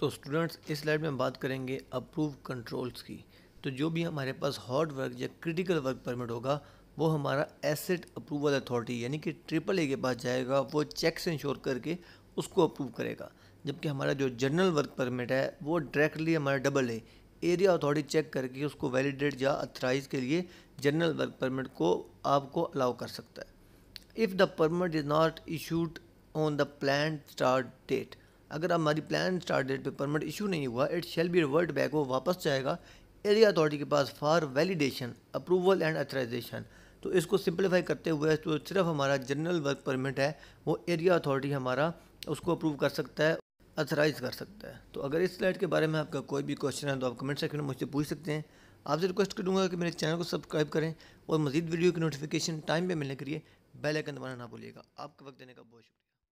तो स्टूडेंट्स इस स्लाइड में हम बात करेंगे अप्रूव कंट्रोल्स की तो जो भी हमारे पास हॉट वर्क या क्रिटिकल वर्क परमिट होगा वो हमारा एसेट अप्रूवल अथॉरिटी यानी कि ट्रिपल ए के पास जाएगा वो चेक्स इंश्योर करके उसको अप्रूव करेगा जबकि हमारा जो जनरल वर्क परमिट है वो डायरेक्टली हमारा double A area authority check करके उसको वैलिडेट या अथराइज के लिए जनरल वर्क परमिट को आपको अलाउ कर सकता है if the permit is not issued on the plan start date अगर हमारी प्लान स्टार्ट डेट पर परमिट इशू नहीं हुआ it shall be revert back वो वापस जाएगा एरिया अथॉरिटी के पास for validation approval and authorisation तो इसको सिंप्लीफाई करते हुए तो सिर्फ हमारा जनरल वर्क परमिट है वो एरिया अथॉरिटी हमारा उसको अप्रूव कर सकता है अथराइज कर सकता है तो अगर इस स्लाइड के बारे में आपका कोई भी क्वेश्चन है तो आप कमेंट सेक्शन में मुझसे पूछ सकते हैं आपसे रिक्वेस्ट करूँगा कि मेरे चैनल को सब्सक्राइब करें और मजीद वीडियो की नोटिफिकेशन टाइम पर मिलने के लिए बेल आइकन दबाना ना भूलिएगा आपका वक्त देने का बहुत शुक्रिया